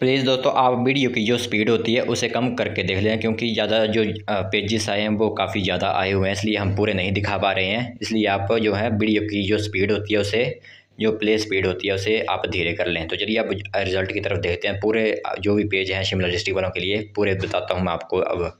please दोस्तों आप video की जो स्पीड होती है उसे कम करके देख लें क्योंकि ज़्यादा जो पेजेस आए हैं वो काफ़ी ज़्यादा आए हुए हैं इसलिए हम पूरे नहीं दिखा पा रहे हैं इसलिए आप जो है वीडियो की जो स्पीड होती है उसे जो प्ले स्पीड होती है उसे आप धीरे कर लें तो चलिए आप रिज़ल्ट की तरफ देखते हैं पूरे जो भी पेज हैं शिमला डिस्ट्रिक्ट वालों के लिए पूरे बताता हूँ मैं आपको अब